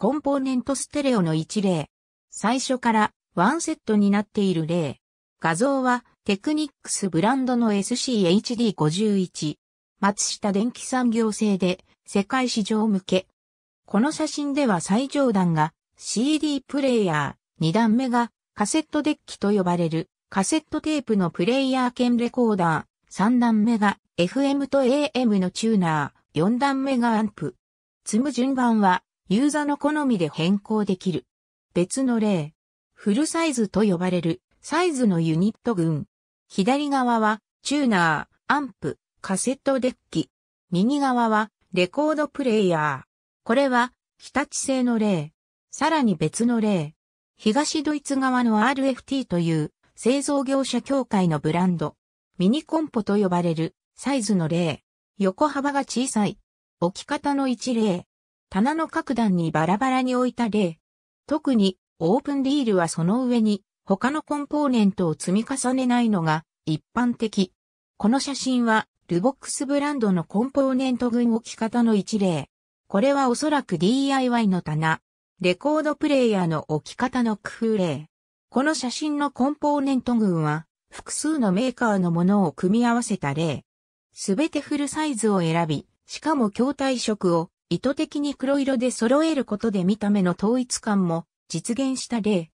コンポーネントステレオの一例。最初からワンセットになっている例。画像はテクニックスブランドの SCHD51。松下電機産業製で世界市場向け。この写真では最上段が CD プレイヤー、2段目がカセットデッキと呼ばれるカセットテープのプレイヤー兼レコーダー、3段目が FM と AM のチューナー、4段目がアンプ。積む順番はユーザの好みで変更できる。別の例。フルサイズと呼ばれるサイズのユニット群。左側はチューナー、アンプ、カセットデッキ。右側はレコードプレイヤー。これは日立製の例。さらに別の例。東ドイツ側の RFT という製造業者協会のブランド。ミニコンポと呼ばれるサイズの例。横幅が小さい。置き方の一例。棚の各段にバラバラに置いた例。特に、オープンディールはその上に、他のコンポーネントを積み重ねないのが、一般的。この写真は、ルボックスブランドのコンポーネント群置き方の一例。これはおそらく DIY の棚。レコードプレイヤーの置き方の工夫例。この写真のコンポーネント群は、複数のメーカーのものを組み合わせた例。すべてフルサイズを選び、しかも筐体色を意図的に黒色で揃えることで見た目の統一感も実現した例。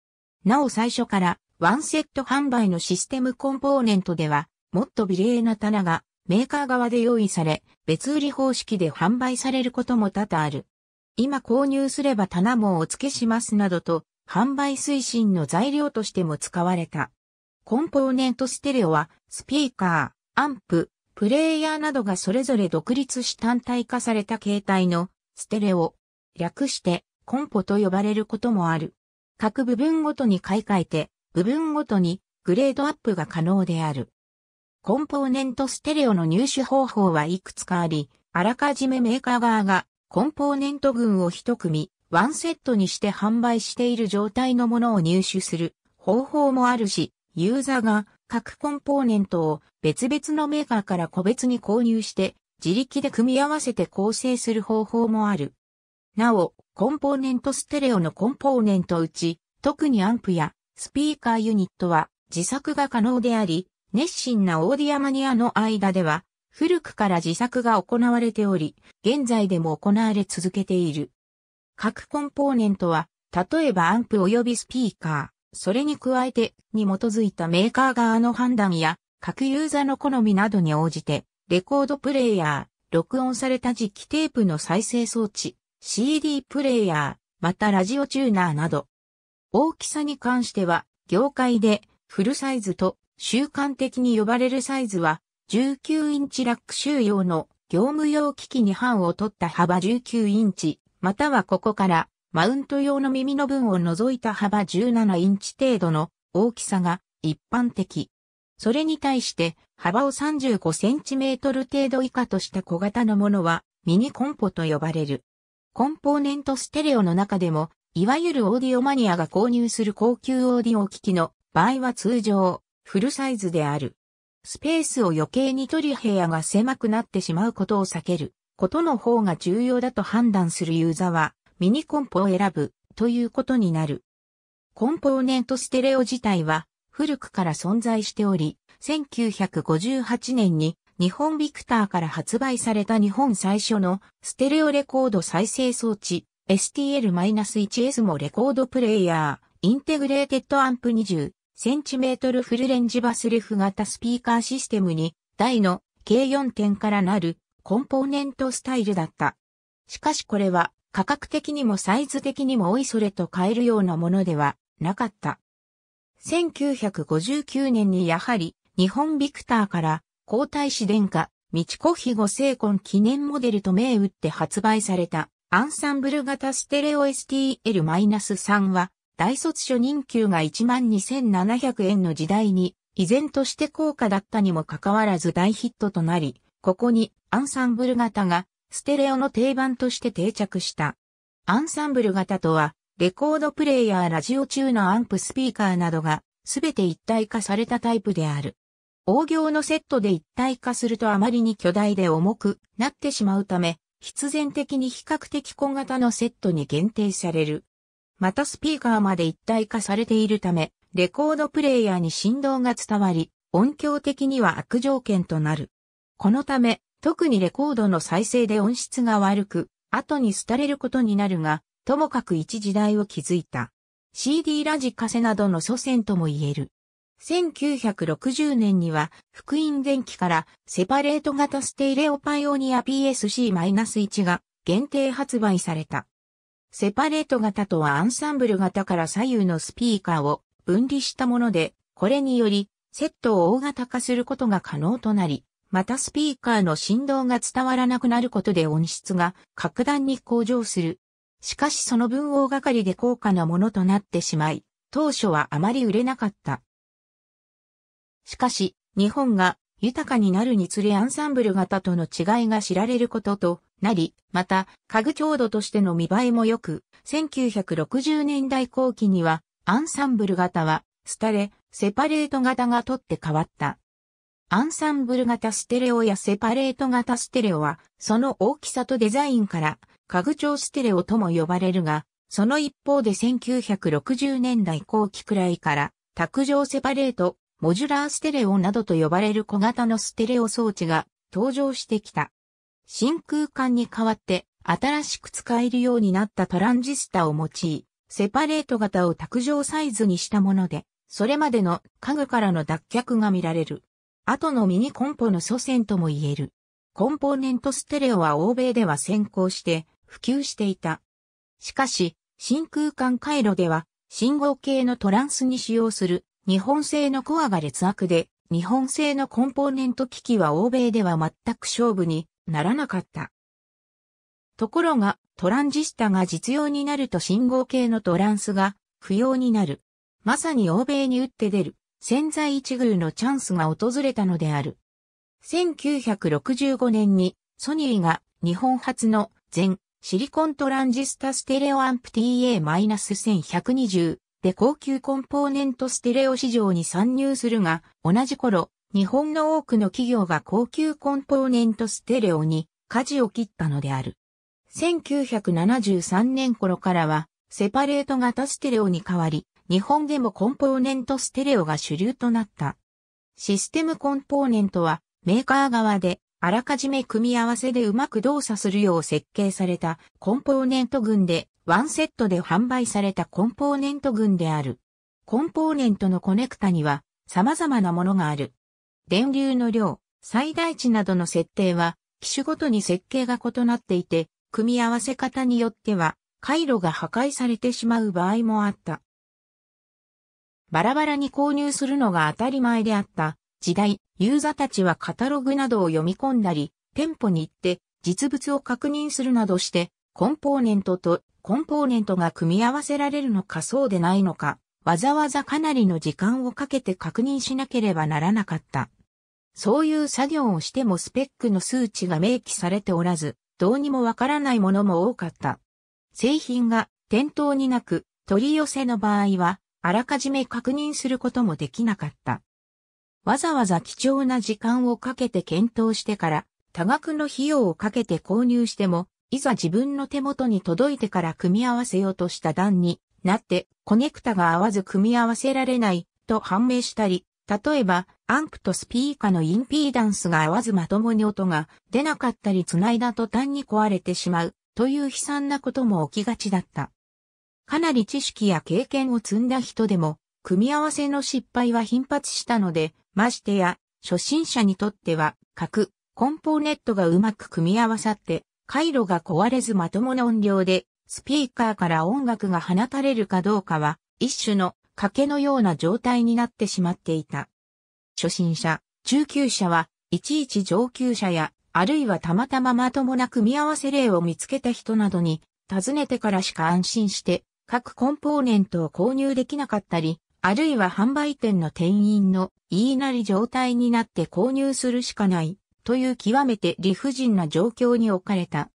なお最初からワンセット販売のシステムコンポーネントでは、もっと美麗な棚がメーカー側で用意され、別売り方式で販売されることも多々ある。今購入すれば棚もお付けしますなどと、販売推進の材料としても使われた。コンポーネントステレオは、スピーカー、アンプ、プレイヤーなどがそれぞれ独立し単体化された形態のステレオ、略してコンポと呼ばれることもある。各部分ごとに買い替えて、部分ごとにグレードアップが可能である。コンポーネントステレオの入手方法はいくつかあり、あらかじめメーカー側がコンポーネント群を一組、ワンセットにして販売している状態のものを入手する方法もあるし、ユーザーが各コンポーネントを別々のメーカーから個別に購入して自力で組み合わせて構成する方法もある。なお、コンポーネントステレオのコンポーネントうち、特にアンプやスピーカーユニットは自作が可能であり、熱心なオーディアマニアの間では、古くから自作が行われており、現在でも行われ続けている。各コンポーネントは、例えばアンプ及びスピーカー。それに加えて、に基づいたメーカー側の判断や、各ユーザーの好みなどに応じて、レコードプレイヤー、録音された磁気テープの再生装置、CD プレイヤー、またラジオチューナーなど。大きさに関しては、業界でフルサイズと習慣的に呼ばれるサイズは、19インチラック収容の業務用機器に版を取った幅19インチ、またはここからマウント用の耳の分を除いた幅17インチ程度の大きさが一般的。それに対して幅を35センチメートル程度以下とした小型のものはミニコンポと呼ばれる。コンポーネントステレオの中でも、いわゆるオーディオマニアが購入する高級オーディオ機器の場合は通常、フルサイズである。スペースを余計に取り部屋が狭くなってしまうことを避けることの方が重要だと判断するユーザーは、ミニコンポを選ぶということになる。コンポーネントステレオ自体は古くから存在しており、1958年に日本ビクターから発売された日本最初のステレオレコード再生装置 STL-1S もレコードプレイヤー、インテグレーテッドアンプ20センチメートルフルレンジバスレフ型スピーカーシステムに台の計4点からなるコンポーネントスタイルだった。しかしこれは価格的にもサイズ的にもおいそれと変えるようなものではなかった。1959年にやはり日本ビクターから皇太子殿下、道子妃ご成婚記念モデルと銘打って発売されたアンサンブル型ステレオ STL-3 は大卒初任給が12,700円の時代に依然として高価だったにもかかわらず大ヒットとなり、ここにアンサンブル型がステレオの定番として定着した。アンサンブル型とは、レコードプレイヤーラジオ中のアンプスピーカーなどが、すべて一体化されたタイプである。大行のセットで一体化するとあまりに巨大で重くなってしまうため、必然的に比較的小型のセットに限定される。またスピーカーまで一体化されているため、レコードプレイヤーに振動が伝わり、音響的には悪条件となる。このため、特にレコードの再生で音質が悪く、後に廃れることになるが、ともかく一時代を築いた。CD ラジカセなどの祖先とも言える。1960年には、福音電機からセパレート型ステイレオパイオニア PSC-1 が限定発売された。セパレート型とはアンサンブル型から左右のスピーカーを分離したもので、これによりセットを大型化することが可能となり、またスピーカーの振動が伝わらなくなることで音質が格段に向上する。しかしその分大掛かりで高価なものとなってしまい、当初はあまり売れなかった。しかし、日本が豊かになるにつれアンサンブル型との違いが知られることとなり、また、家具強度としての見栄えも良く、1960年代後期には、アンサンブル型は、廃れ、セパレート型が取って変わった。アンサンブル型ステレオやセパレート型ステレオは、その大きさとデザインから、家具調ステレオとも呼ばれるが、その一方で1960年代後期くらいから、卓上セパレート、モジュラーステレオなどと呼ばれる小型のステレオ装置が登場してきた。真空管に代わって新しく使えるようになったトランジスタを用い、セパレート型を卓上サイズにしたもので、それまでの家具からの脱却が見られる。後のミニコンポの祖先とも言える。コンポーネントステレオは欧米では先行して普及していた。しかし、真空管回路では、信号系のトランスに使用する日本製のコアが劣悪で、日本製のコンポーネント機器は欧米では全く勝負にならなかった。ところが、トランジスタが実用になると信号系のトランスが不要になる。まさに欧米に打って出る潜在一遇のチャンスが訪れたのである。1965年にソニーが日本初の全シリコントランジスタステレオアンプ TA-1120 で高級コンポーネントステレオ市場に参入するが、同じ頃、日本の多くの企業が高級コンポーネントステレオに舵を切ったのである。1973年頃からは、セパレート型ステレオに変わり、日本でもコンポーネントステレオが主流となった。システムコンポーネントはメーカー側であらかじめ組み合わせでうまく動作するよう設計されたコンポーネント群でワンセットで販売されたコンポーネント群である。コンポーネントのコネクタには様々なものがある。電流の量、最大値などの設定は機種ごとに設計が異なっていて、組み合わせ方によっては回路が破壊されてしまう場合もあった。バラバラに購入するのが当たり前であった時代、ユーザーたちはカタログなどを読み込んだり、店舗に行って実物を確認するなどして、コンポーネントとコンポーネントが組み合わせられるのかそうでないのか、わざわざかなりの時間をかけて確認しなければならなかった。そういう作業をしてもスペックの数値が明記されておらず、どうにもわからないものも多かった。製品が店頭になく取り寄せの場合は、あらかじめ確認することもできなかった。わざわざ貴重な時間をかけて検討してから、多額の費用をかけて購入しても、いざ自分の手元に届いてから組み合わせようとした段になって、コネクタが合わず組み合わせられないと判明したり、例えば、アンクとスピーカーのインピーダンスが合わずまともに音が出なかったり繋いだ途端に壊れてしまうという悲惨なことも起きがちだった。かなり知識や経験を積んだ人でも、組み合わせの失敗は頻発したので、ましてや、初心者にとっては、各コンポーネットがうまく組み合わさって、回路が壊れずまともな音量で、スピーカーから音楽が放たれるかどうかは、一種の賭けのような状態になってしまっていた。初心者、中級者は、いちいち上級者や、あるいはたまたままともな組み合わせ例を見つけた人などに、尋ねてからしか安心して、各コンポーネントを購入できなかったり、あるいは販売店の店員の言いなり状態になって購入するしかないという極めて理不尽な状況に置かれた。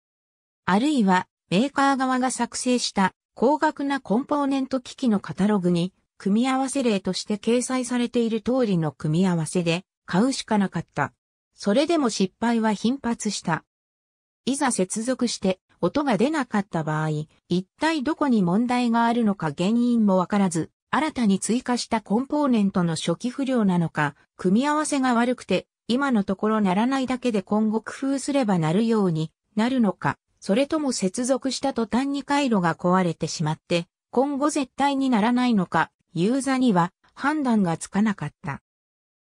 あるいはメーカー側が作成した高額なコンポーネント機器のカタログに組み合わせ例として掲載されている通りの組み合わせで買うしかなかった。それでも失敗は頻発した。いざ接続して音が出なかった場合、一体どこに問題があるのか原因もわからず、新たに追加したコンポーネントの初期不良なのか、組み合わせが悪くて、今のところならないだけで今後工夫すればなるようになるのか、それとも接続した途端に回路が壊れてしまって、今後絶対にならないのか、ユーザーには判断がつかなかった。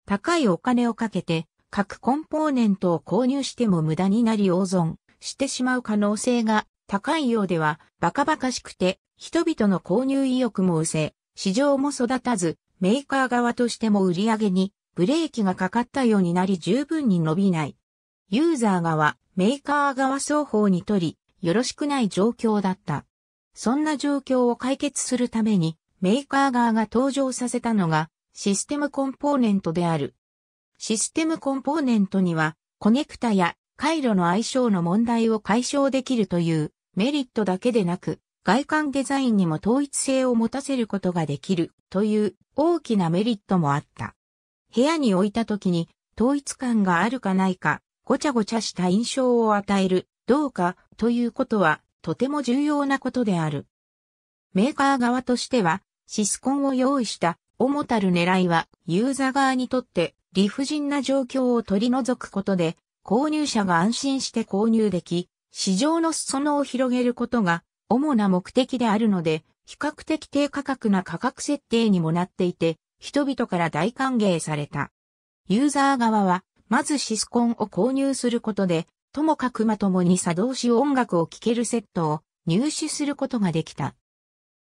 高いお金をかけて、各コンポーネントを購入しても無駄になり大損。してしまう可能性が高いようでは、バカバカしくて、人々の購入意欲も失せ、市場も育たず、メーカー側としても売り上げにブレーキがかかったようになり十分に伸びない。ユーザー側、メーカー側双方にとり、よろしくない状況だった。そんな状況を解決するために、メーカー側が登場させたのが、システムコンポーネントである。システムコンポーネントには、コネクタや回路の相性の問題を解消できるというメリットだけでなく、外観デザインにも統一性を持たせることができるという大きなメリットもあった。部屋に置いた時に統一感があるかないか、ごちゃごちゃした印象を与える、どうかということはとても重要なことである。メーカー側としては、シスコンを用意した主たる狙いはユーザー側にとって理不尽な状況を取り除くことで購入者が安心して購入でき、市場の裾野を広げることが主な目的であるので、比較的低価格な価格設定にもなっていて、人々から大歓迎された。ユーザー側は、まずシスコンを購入することで、ともかくまともに作動し音楽を聴けるセットを入手することができた。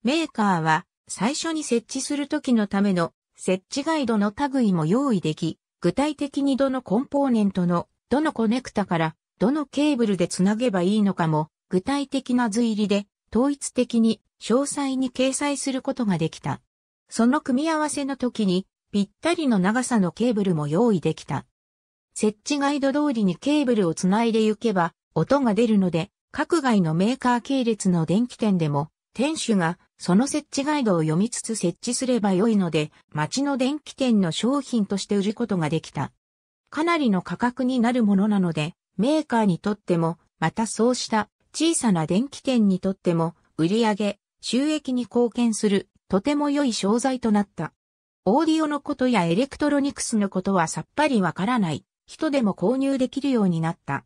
メーカーは、最初に設置するときのための設置ガイドの類も用意でき、具体的にどのコンポーネントのどのコネクタから、どのケーブルでつなげばいいのかも、具体的な図入りで、統一的に、詳細に掲載することができた。その組み合わせの時に、ぴったりの長さのケーブルも用意できた。設置ガイド通りにケーブルをつないで行けば、音が出るので、各外のメーカー系列の電気店でも、店主がその設置ガイドを読みつつ設置すれば良いので、街の電気店の商品として売ることができた。かなりの価格になるものなので、メーカーにとっても、またそうした小さな電気店にとっても、売上、収益に貢献する、とても良い商材となった。オーディオのことやエレクトロニクスのことはさっぱりわからない、人でも購入できるようになった。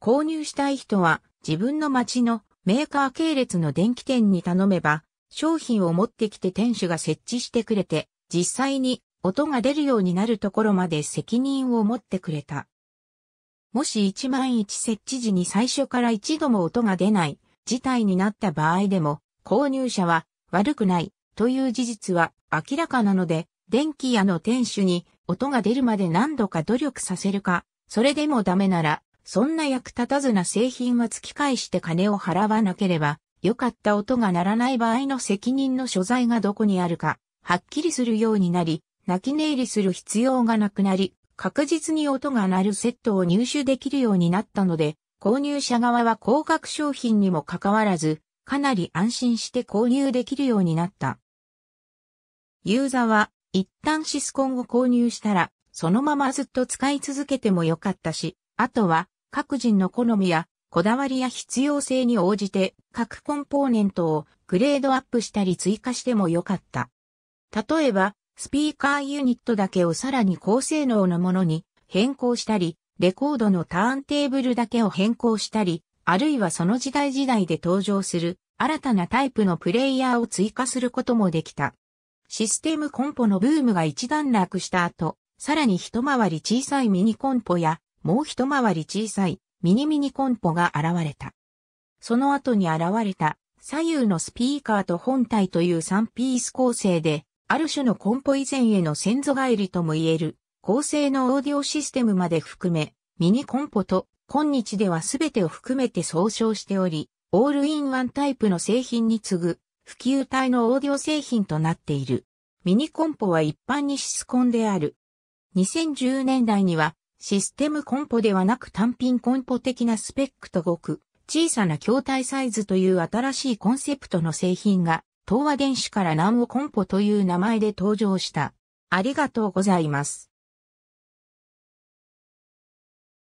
購入したい人は、自分の街のメーカー系列の電気店に頼めば、商品を持ってきて店主が設置してくれて、実際に音が出るようになるところまで責任を持ってくれた。もし1万1設置時に最初から一度も音が出ない事態になった場合でも購入者は悪くないという事実は明らかなので電気屋の店主に音が出るまで何度か努力させるか、それでもダメならそんな役立たずな製品は突き返して金を払わなければ良かった音が鳴らない場合の責任の所在がどこにあるかはっきりするようになり泣き寝入りする必要がなくなり、確実に音が鳴るセットを入手できるようになったので、購入者側は高額商品にもかかわらず、かなり安心して購入できるようになった。ユーザーは、一旦シスコンを購入したら、そのままずっと使い続けてもよかったし、あとは、各人の好みや、こだわりや必要性に応じて、各コンポーネントをグレードアップしたり追加してもよかった。例えば、スピーカーユニットだけをさらに高性能のものに変更したり、レコードのターンテーブルだけを変更したり、あるいはその時代時代で登場する新たなタイプのプレイヤーを追加することもできた。システムコンポのブームが一段落した後、さらに一回り小さいミニコンポや、もう一回り小さいミニミニコンポが現れた。その後に現れた左右のスピーカーと本体という3ピース構成である種のコンポ以前への先祖返りとも言える、高性能オーディオシステムまで含め、ミニコンポと今日では全てを含めて総称しており、オールインワンタイプの製品に次ぐ、普及体のオーディオ製品となっている。ミニコンポは一般にシスコンである。2010年代には、システムコンポではなく単品コンポ的なスペックとごく、小さな筐体サイズという新しいコンセプトの製品が東和電子から南をコンポという名前で登場した。ありがとうございます。